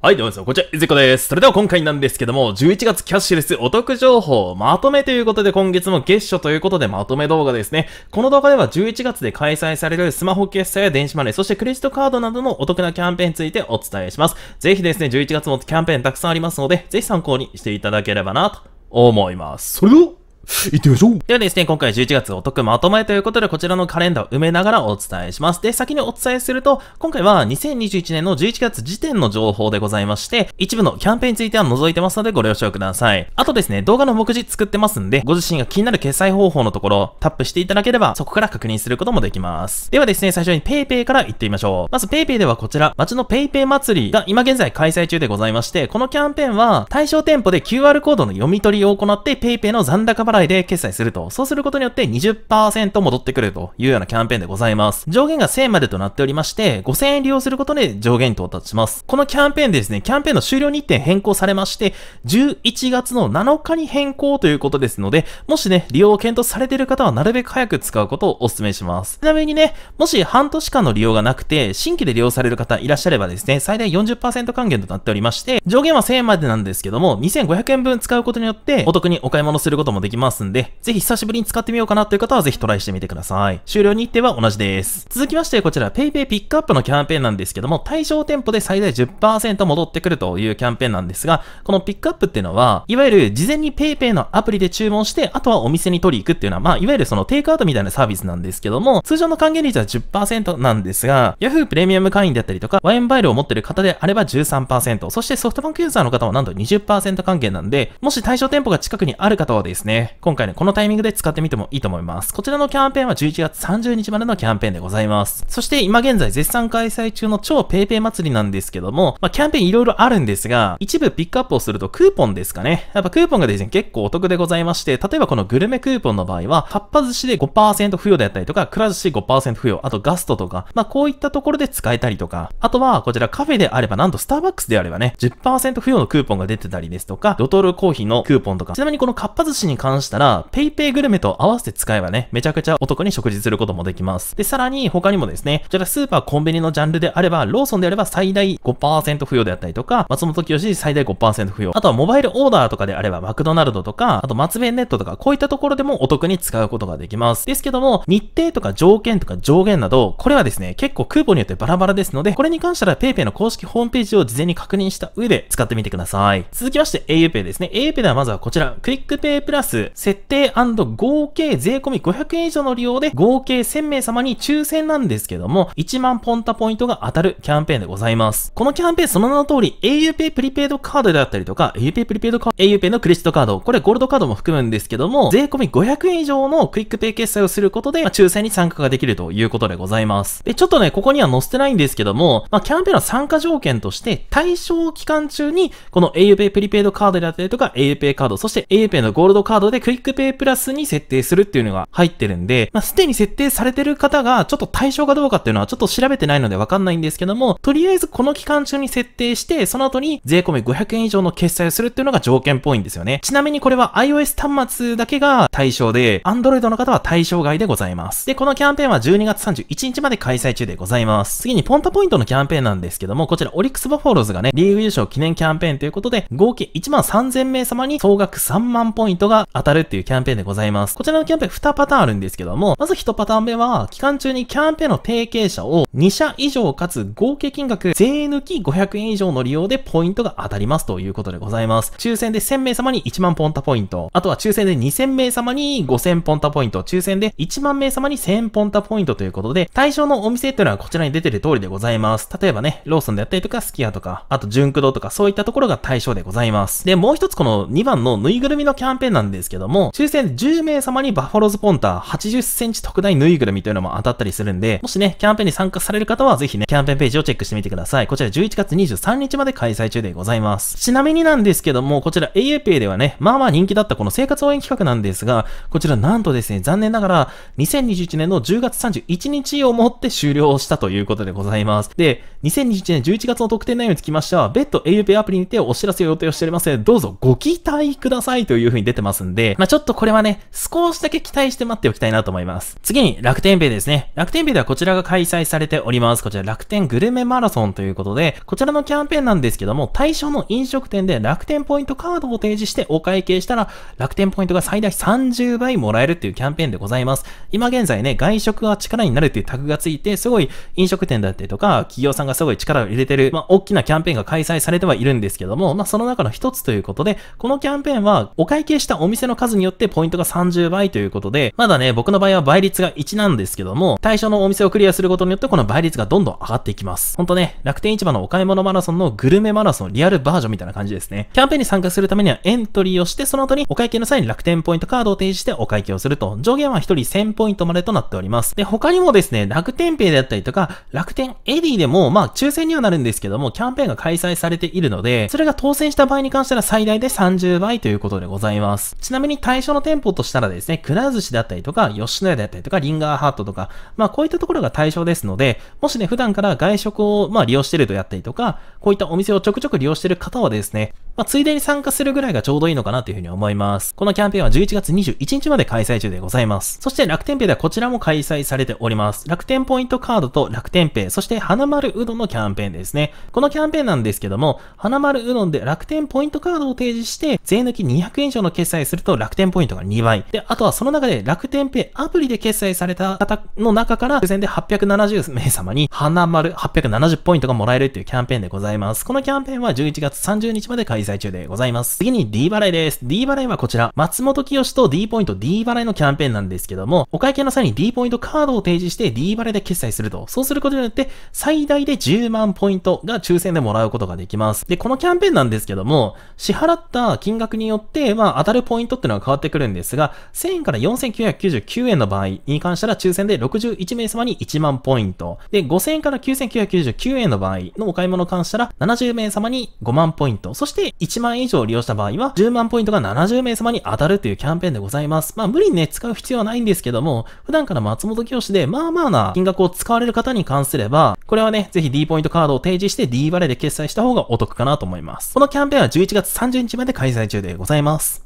はい、どうも皆さん、こんにちは、いずこです。それでは今回なんですけども、11月キャッシュレスお得情報まとめということで、今月も月初ということでまとめ動画ですね。この動画では11月で開催されるスマホ決済や電子マネー、そしてクレジットカードなどのお得なキャンペーンについてお伝えします。ぜひですね、11月もキャンペーンたくさんありますので、ぜひ参考にしていただければなと思います。それでは行ってみましょうではですね、今回11月お得まとまえということで、こちらのカレンダーを埋めながらお伝えします。で、先にお伝えすると、今回は2021年の11月時点の情報でございまして、一部のキャンペーンについては除いてますのでご了承ください。あとですね、動画の目次作ってますんで、ご自身が気になる決済方法のところ、タップしていただければ、そこから確認することもできます。ではですね、最初に PayPay から行ってみましょう。まず PayPay ではこちら、街の PayPay 祭りが今現在開催中でございまして、このキャンペーンは、対象店舗で QR コードの読み取りを行って PayPay の残高払い払いで決済すると。そうすることによって20%戻ってくるというようなキャンペーンでございます。上限が1000までとなっておりまして、5000円利用することで上限に到達します。このキャンペーンでですね、キャンペーンの終了日程変更されまして、11月の7日に変更ということですので、もしね、利用を検討されている方はなるべく早く使うことをお勧めします。ちなみにね、もし半年間の利用がなくて、新規で利用される方いらっしゃればですね、最大40%還元となっておりまして、上限は1000円までなんですけども、2500円分使うことによってお得にお買い物することもできます。ますんで、ぜひ久しぶりに使ってみようかなという方はぜひトライしてみてください。終了日程は同じです。続きましてこちら PayPay ピックアップのキャンペーンなんですけども、対象店舗で最大10%戻ってくるというキャンペーンなんですが、このピックアップっていうのは、いわゆる事前に PayPay のアプリで注文して、あとはお店に取り行くっていうのは、まあ、いわゆるそのテイクアウトみたいなサービスなんですけども、通常の還元率は10%なんですが、Yahoo プレミアム会員であったりとか、ワインバイルを持ってる方であれば13%、そしてソフトバンクユーザーの方はなんと20%還元なんで、もし対象店舗が近くにある方はですね、今回ね、このタイミングで使ってみてもいいと思います。こちらのキャンペーンは11月30日までのキャンペーンでございます。そして今現在絶賛開催中の超 paypay 祭りなんですけども、まあ、キャンペーンいろいろあるんですが、一部ピックアップをするとクーポンですかね。やっぱクーポンがですね、結構お得でございまして、例えばこのグルメクーポンの場合は、かっぱ寿司で5%付与であったりとか、くら寿司5%付与、あとガストとか、まあ、こういったところで使えたりとか、あとはこちらカフェであれば、なんとスターバックスであればね、10%付与のクーポンが出てたりですとか、ドトールコーヒーのクーポンとか、ちなみにこのかっぱ寿司に関関したら、PayPay グルメと合わせて使えばね、めちゃくちゃお得に食事することもできます。で、さらに他にもですね、こちらスーパー、コンビニのジャンルであれば、ローソンであれば最大5%不要であったりとか、松本清最大5%不要。あとはモバイルオーダーとかであれば、マクドナルドとか、あと松弁ネットとか、こういったところでもお得に使うことができます。ですけども、日程とか条件とか上限など、これはですね、結構クーポンによってバラバラですので、これに関しては PayPay の公式ホームページを事前に確認した上で使ってみてください。続きまして auPay ですね。auPay ではまずはこちら、クイックペイプラス。設定合計税込500円以上の利用で合計1000名様に抽選なんですけども、1万ポンタポイントが当たるキャンペーンでございます。このキャンペーンその名の通り、auPay プリペイドカードであったりとか、auPay プリペイドカード、auPay のクレジットカード、これゴールドカードも含むんですけども、税込500円以上のクイックペイ決済をすることで、まあ、抽選に参加ができるということでございます。で、ちょっとね、ここには載せてないんですけども、まあ、キャンペーンの参加条件として、対象期間中に、この auPay プリペイドカードであったりとか、auPay カード、そして auPay のゴールドカードででクイックペイプラスに設定するっていうのが入ってるんで、まあ、すでに設定されてる方がちょっと対象かどうかっていうのはちょっと調べてないのでわかんないんですけども、とりあえずこの期間中に設定して、その後に税込み500円以上の決済をするっていうのが条件っぽいんですよね。ちなみにこれは iOS 端末だけが対象で、Android の方は対象外でございます。で、このキャンペーンは12月31日まで開催中でございます。次にポンタポイントのキャンペーンなんですけども、こちらオリックス・バフォローズがね、リーグ優勝記念キャンペーンということで、合計1万3000名様に総額3万ポイントが与たるっていうキャンペーンでございます。こちらのキャンペーン2パターンあるんですけども、まず1パターン目は、期間中にキャンペーンの提携者を2社以上かつ合計金額税抜き500円以上の利用でポイントが当たりますということでございます。抽選で1000名様に1万ポンタポイント、あとは抽選で2000名様に5000ポンタポイント、抽選で1万名様に1000ポンタポイントということで、対象のお店っていうのはこちらに出てる通りでございます。例えばね、ローソンであったりとか、スキヤとか、あとジュンク堂とか、そういったところが対象でございます。で、もう一つこの2番のぬいぐるみのキャンペーンなんですけどけども、抽選10名様にバファローズポンター80センチ特大ぬいぐるみというのも当たったりするんで、もしね、キャンペーンに参加される方はぜひね、キャンペーンページをチェックしてみてください。こちら11月23日まで開催中でございます。ちなみになんですけども、こちら a u p a ではね、まあまあ人気だったこの生活応援企画なんですが、こちらなんとですね、残念ながら、2021年の10月31日をもって終了したということでございます。で、2021年11月の特典内容につきましては、別途 a u p a アプリにてお知らせを予定をしておりますので、どうぞご期待くださいというふうに出てますんで、まあ、ちょっとこれはね、少しだけ期待して待っておきたいなと思います。次に、楽天ペイですね。楽天ペイではこちらが開催されております。こちら、楽天グルメマラソンということで、こちらのキャンペーンなんですけども、対象の飲食店で楽天ポイントカードを提示してお会計したら、楽天ポイントが最大30倍もらえるっていうキャンペーンでございます。今現在ね、外食は力になるっていうタグがついて、すごい飲食店だったりとか、企業さんがすごい力を入れてる、まあ、大きなキャンペーンが開催されてはいるんですけども、まあ、その中の一つということで、このキャンペーンは、お会計したお店の数によってポイントが30倍ということで、まだね、僕の場合は倍率が1なんですけども、対象のお店をクリアすることによってこの倍率がどんどん上がっていきます。ほんとね、楽天市場のお買い物マラソンのグルメマラソンリアルバージョンみたいな感じですね。キャンペーンに参加するためにはエントリーをして、その後にお会計の際に楽天ポイントカードを提示してお会計をすると、上限は1人1000ポイントまでとなっております。で、他にもですね、楽天ペイであったりとか、楽天エディでも、まあ、抽選にはなるんですけども、キャンペーンが開催されているので、それが当選した場合に関しては最大で30倍ということでございます。ちなみにに対象の店舗としたらですね、くら寿司だったりとか、吉野家であったりとか、リンガーハートとか、まあこういったところが対象ですので、もしね、普段から外食をまあ利用してるとやったりとか、こういったお店をちょくちょく利用してる方はですね、まあ、ついでに参加するぐらいがちょうどいいのかなというふうに思います。このキャンペーンは11月21日まで開催中でございます。そして楽天ペイではこちらも開催されております。楽天ポイントカードと楽天ペイ、そして花丸うどんのキャンペーンですね。このキャンペーンなんですけども、花丸うどんで楽天ポイントカードを提示して、税抜き200円以上の決済すると楽天ポイントが2倍。で、あとはその中で楽天ペイアプリで決済された方の中から、抽選で870名様に花丸870ポイントがもらえるっていうキャンペーンでございます。このキャンペーンは11月30日まで開催載中でございます。次に D 払いです。D 払いはこちら、松本清と D ポイント D 払いのキャンペーンなんですけども、お会計の際に D ポイントカードを提示して D 払いで決済すると。そうすることによって、最大で10万ポイントが抽選でもらうことができます。で、このキャンペーンなんですけども、支払った金額によって、まあ、当たるポイントっていうのは変わってくるんですが、1000円から4999円の場合に関したら抽選で61名様に1万ポイント。で、5000円から9999円の場合のお買い物に関したら70名様に5万ポイント。そして1万円以上利用した場合は、10万ポイントが70名様に当たるというキャンペーンでございます。まあ、無理にね、使う必要はないんですけども、普段から松本清で、まあまあな金額を使われる方に関すれば、これはね、ぜひ D ポイントカードを提示して D バレで決済した方がお得かなと思います。このキャンペーンは11月30日まで開催中でございます。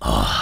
ああ。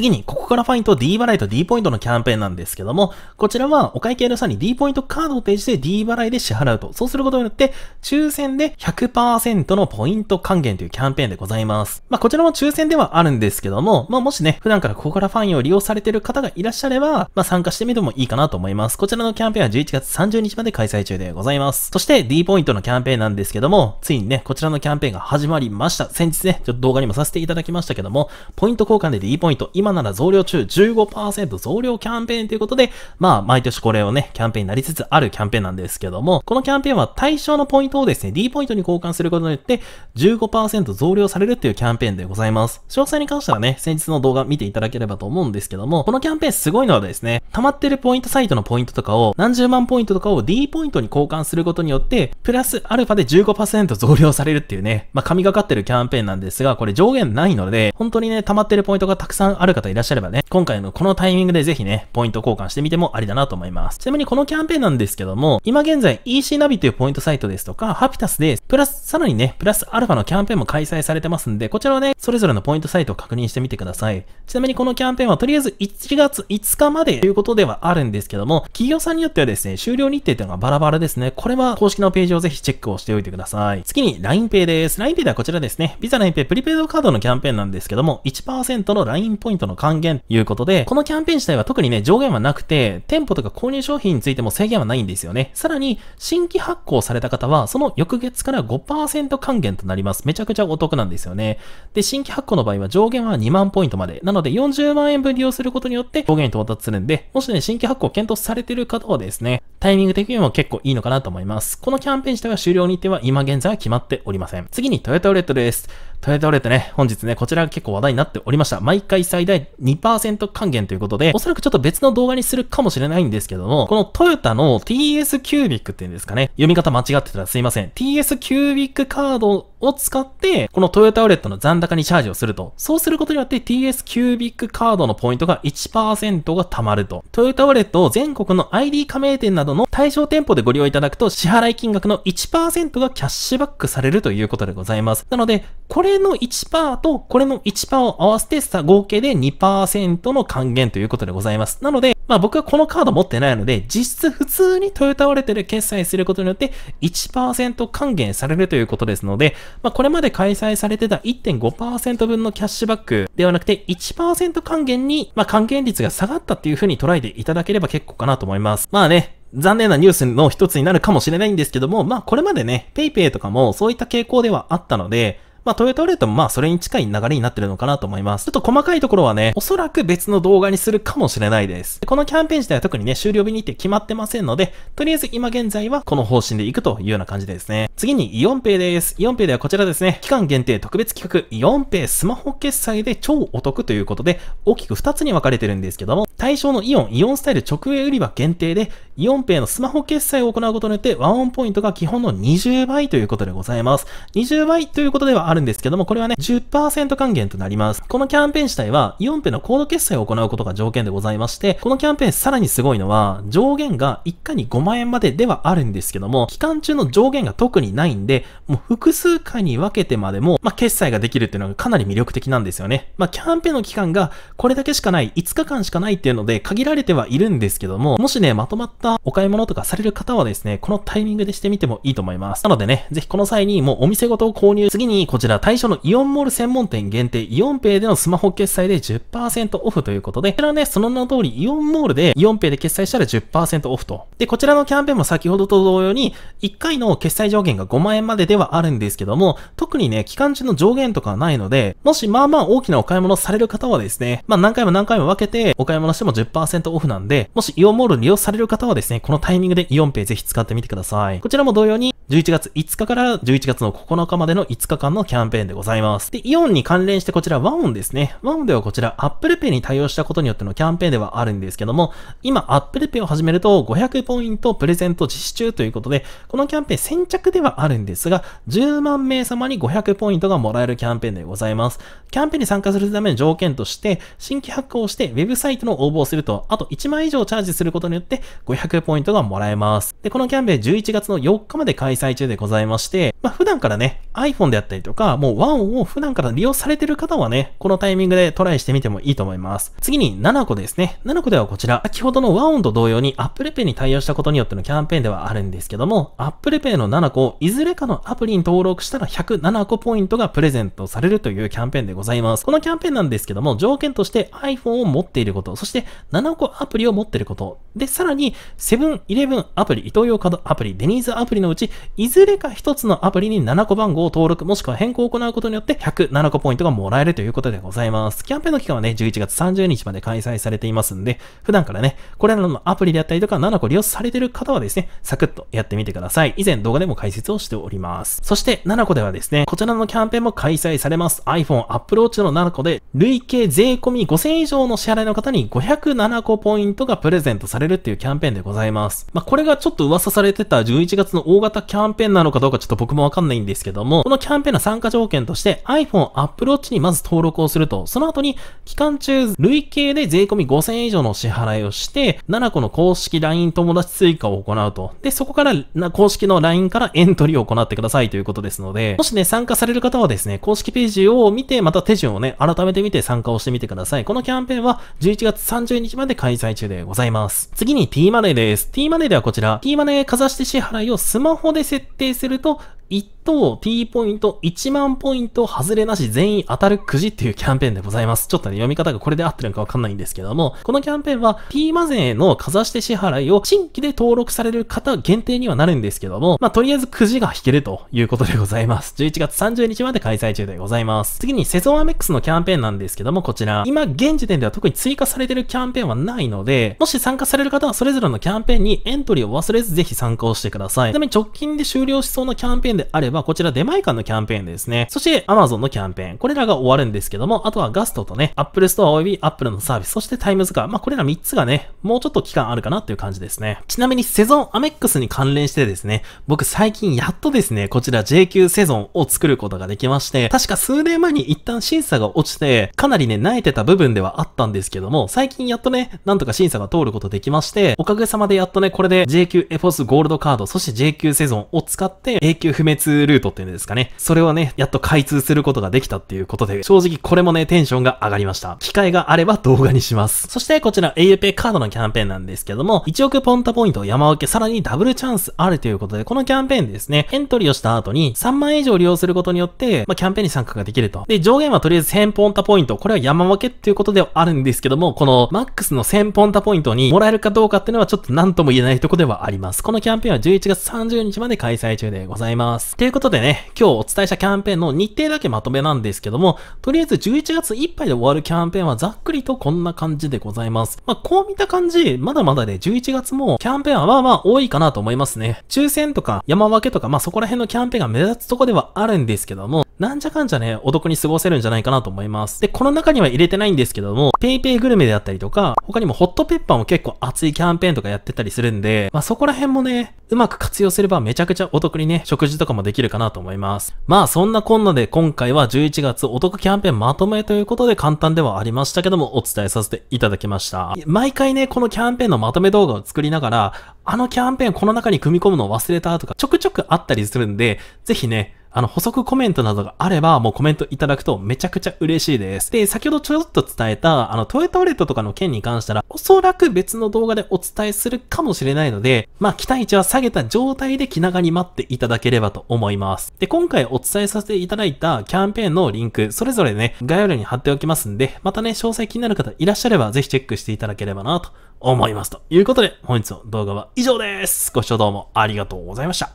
次に、ここからファインと D 払いと D ポイントのキャンペーンなんですけども、こちらはお会計の際に D ポイントカードを提示して D 払いで支払うと。そうすることによって、抽選で100%のポイント還元というキャンペーンでございます。まあ、こちらも抽選ではあるんですけども、まあ、もしね、普段からここからファインを利用されている方がいらっしゃれば、まあ、参加してみてもいいかなと思います。こちらのキャンペーンは11月30日まで開催中でございます。そして D ポイントのキャンペーンなんですけども、ついにね、こちらのキャンペーンが始まりました。先日ね、ちょっと動画にもさせていただきましたけども、ポイント交換で D ポイント、今今なら増量中15%増量キャンペーンということで、まあ、毎年これをね、キャンペーンになりつつあるキャンペーンなんですけども、このキャンペーンは対象のポイントをですね、D ポイントに交換することによって15%増量されるっていうキャンペーンでございます。詳細に関してはね、先日の動画見ていただければと思うんですけども、このキャンペーンすごいのはですね、溜まってるポイントサイトのポイントとかを、何十万ポイントとかを D ポイントに交換することによって、プラスアルファで15%増量されるっていうね、まあ、神がかってるキャンペーンなんですが、これ上限ないので、本当にね、溜まってるポイントがたくさんあるる方いらっしゃればね、今回のこのタイミングでぜひね、ポイント交換してみてもありだなと思います。ちなみにこのキャンペーンなんですけども、今現在 EC ナビというポイントサイトですとか、ハピタスで、プラス、さらにね、プラスアルファのキャンペーンも開催されてますんで、こちらはね、それぞれのポイントサイトを確認してみてください。ちなみにこのキャンペーンはとりあえず1月5日までということではあるんですけども、企業さんによってはですね、終了日程というのがバラバラですね。これは公式のページをぜひチェックをしておいてください。次に LINEPay です。LINEPay ではこちらですね、Visa LINEPay プリペイドカードのキャンペーンなんですけども、1%の LINE ポイントとの還元ということで、このキャンペーン自体は特にね、上限はなくて、店舗とか購入商品についても制限はないんですよね。さらに、新規発行された方は、その翌月から5%還元となります。めちゃくちゃお得なんですよね。で、新規発行の場合は上限は2万ポイントまで。なので、40万円分利用することによって、上限に到達するんで、もしね、新規発行検討されてる方はですね、タイミング的にも結構いいのかなと思います。このキャンペーン自体は終了日程は今現在は決まっておりません。次にトヨタウレットです。トヨタウォレットね、本日ね、こちらが結構話題になっておりました。毎回最大2%還元ということで、おそらくちょっと別の動画にするかもしれないんですけども、このトヨタの TS キュービックっていうんですかね、読み方間違ってたらすいません。TS キュービックカードを使って、このトヨタウレットの残高にチャージをすると。そうすることによって TS キュービックカードのポイントが1%が貯まると。トヨタウレットを全国の ID 加盟店などの対象店舗でご利用いただくと支払い金額の1%がキャッシュバックされるということでございます。なので、これの1%とこれの1%を合わせて合計で2%の還元ということでございます。なので、まあ僕はこのカード持ってないので、実質普通にトヨタワレットで決済することによって1%還元されるということですので、まあこれまで開催されてた1.5%分のキャッシュバックではなくて1%還元に、まあ還元率が下がったっていう風に捉えていただければ結構かなと思います。まあね、残念なニュースの一つになるかもしれないんですけども、まあこれまでね、PayPay とかもそういった傾向ではあったので、まあ、トヨタウレットもまあ、それに近い流れになってるのかなと思います。ちょっと細かいところはね、おそらく別の動画にするかもしれないです。でこのキャンペーン自体は特にね、終了日にって決まってませんので、とりあえず今現在はこの方針でいくというような感じですね。次にイオンペイです。イオンペイではこちらですね、期間限定特別企画、イオンペイスマホ決済で超お得ということで、大きく2つに分かれてるんですけども、対象のイオン、イオンスタイル直営売り場限定で、イオンペイのスマホ決済を行うことによって、ワンオンポイントが基本の20倍ということでございます。20倍ということではあるんですけども、これはね、10%還元となります。このキャンペーン自体は、イオンペのコード決済を行うことが条件でございまして、このキャンペーンさらにすごいのは、上限が1回に5万円までではあるんですけども、期間中の上限が特にないんで、もう複数回に分けてまでも、まあ、決済ができるっていうのがかなり魅力的なんですよね。まあ、キャンペーンの期間がこれだけしかない、5日間しかないっていうので限られてはいるんですけども、もしね、まとまったお買い物とかされる方はですね、このタイミングでしてみてもいいと思います。なのでね、ぜひこの際にもうお店ごと購入、次にこちら対象のイオンモール専門店限定イオンペイでのスマホ決済で10%オフということで、こちらね、その名の通りイオンモールでイオンペイで決済したら10%オフと。で、こちらのキャンペーンも先ほどと同様に、1回の決済上限が5万円までではあるんですけども、特にね、期間中の上限とかはないので、もしまあまあ大きなお買い物される方はですね、まあ何回も何回も分けてお買い物しても10%オフなんで、もしイオンモール利用される方はですね、このタイミングでイオンペイぜひ使ってみてください。こちらも同様に、11月5日から11月の9日までの5日間のキャンペーンでございます。で、イオンに関連してこちらワオンですね。ワオンではこちら Apple Pay に対応したことによってのキャンペーンではあるんですけども、今 Apple Pay を始めると500ポイントプレゼント実施中ということで、このキャンペーン先着ではあるんですが、10万名様に500ポイントがもらえるキャンペーンでございます。キャンペーンに参加するための条件として、新規発行してウェブサイトの応募をすると、あと1万以上チャージすることによって500ポイントがもらえます。で、このキャンペーン11月の4日まで開催中でございまして、まあ、普段からね、iPhone であったりとか、か、もう1を普段から利用されてる方はね、このタイミングでトライしてみてもいいと思います。次に7個ですね。7個ではこちら、先ほどの1音と同様に Apple Pay に対応したことによってのキャンペーンではあるんですけども、Apple Pay の7個をいずれかのアプリに登録したら107個ポイントがプレゼントされるというキャンペーンでございます。このキャンペーンなんですけども、条件として iPhone を持っていること、そして7個アプリを持っていること、で、さらに、セブンイレブンアプリ、イトーヨーカドアプリ、デニーズアプリのうち、いずれか1つのアプリに7個番号を登録、もしくは変更を行うことによって、107個ポイントがもらえるということでございます。キャンペーンの期間はね、11月30日まで開催されていますんで、普段からね、これらのアプリであったりとか、7個利用されてる方はですね、サクッとやってみてください。以前動画でも解説をしております。そして、7個ではですね、こちらのキャンペーンも開催されます。iPhone、Apple Watch の7個で、累計税込み5000以上の支払いの方に507個ポイントがプレゼントされれるっていうキャンペーンでございます。まあ、これがちょっと噂されてた11月の大型キャンペーンなのかどうかちょっと僕もわかんないんですけども、このキャンペーンの参加条件として iPhone、Apple Watch にまず登録をすると、その後に期間中累計で税込み5000円以上の支払いをして、7個の公式 LINE 友達追加を行うと。で、そこからな公式の LINE からエントリーを行ってくださいということですので、もしね、参加される方はですね、公式ページを見て、また手順をね、改めて見て参加をしてみてください。このキャンペーンは11月30日まで開催中でございます。。次に t マネーです。t マネーではこちら、t マネーかざして支払いをスマホで設定すると、一と T ポイント1万ポイント外れなし全員当たるくじっていうキャンペーンでございます。ちょっとね、読み方がこれで合ってるのかわかんないんですけども、このキャンペーンは T マゼのかざして支払いを新規で登録される方限定にはなるんですけども、まあ、とりあえずくじが引けるということでございます。11月30日まで開催中でございます。次にセゾンアメックスのキャンペーンなんですけども、こちら、今現時点では特に追加されてるキャンペーンはないので、もし参加される方はそれぞれのキャンペーンにエントリーを忘れずぜひ参考してください。ちなみに直近で終了しそうなキャンペーンであれば、えば、こちら出前館のキャンペーンですね。そして Amazon のキャンペーン。これらが終わるんですけども、あとはガストとね、Apple Store 及び Apple のサービス、そしてタイムズカー。まあ、これら3つがね、もうちょっと期間あるかなっていう感じですね。ちなみにセゾンアメックスに関連してですね、僕最近やっとですね、こちら JQ セゾンを作ることができまして、確か数年前に一旦審査が落ちて、かなりね、慣れてた部分ではあったんですけども、最近やっとね、なんとか審査が通ることできまして、おかげさまでやっとね、これで JQ エフォスゴールドカード、そして JQ セゾンを使って永久不滅ルートっていうんですかね。それをね、やっと開通することができたっていうことで、正直これもね、テンションが上がりました。機会があれば動画にします。そしてこちら auPay カードのキャンペーンなんですけども、1億ポンタポイント山分け、さらにダブルチャンスあるということで、このキャンペーンですね、エントリーをした後に3万以上利用することによって、まあ、キャンペーンに参加ができると。で、上限はとりあえず1000ポンタポイント、これは山分けっていうことではあるんですけども、このマックスの1000ポンタポイントにもらえるかどうかっていうのはちょっと何とも言えないとこではあります。このキャンペーンは11月30日まで開催中でございます。といということでね、今日お伝えしたキャンペーンの日程だけまとめなんですけども、とりあえず11月いっぱいで終わるキャンペーンはざっくりとこんな感じでございます。まあ、こう見た感じ、まだまだで、ね、11月もキャンペーンはまあまあ多いかなと思いますね。抽選とか山分けとか、まあそこら辺のキャンペーンが目立つとこではあるんですけども、なんじゃかんじゃね、お得に過ごせるんじゃないかなと思います。で、この中には入れてないんですけども、PayPay グルメであったりとか、他にもホットペッパーも結構熱いキャンペーンとかやってたりするんで、まあそこら辺もね、うまく活用すればめちゃくちゃお得にね、食事とかもできるかなと思います。まあそんなこんなで今回は11月お得キャンペーンまとめということで簡単ではありましたけども、お伝えさせていただきました。毎回ね、このキャンペーンのまとめ動画を作りながら、あのキャンペーンこの中に組み込むのを忘れたとか、ちょくちょくあったりするんで、ぜひね、あの、補足コメントなどがあれば、もうコメントいただくとめちゃくちゃ嬉しいです。で、先ほどちょっと伝えた、あの、トヨタウレットとかの件に関したら、おそらく別の動画でお伝えするかもしれないので、まあ、期待値は下げた状態で気長に待っていただければと思います。で、今回お伝えさせていただいたキャンペーンのリンク、それぞれね、概要欄に貼っておきますんで、またね、詳細気になる方いらっしゃれば、ぜひチェックしていただければなと思います。ということで、本日の動画は以上です。ご視聴どうもありがとうございました。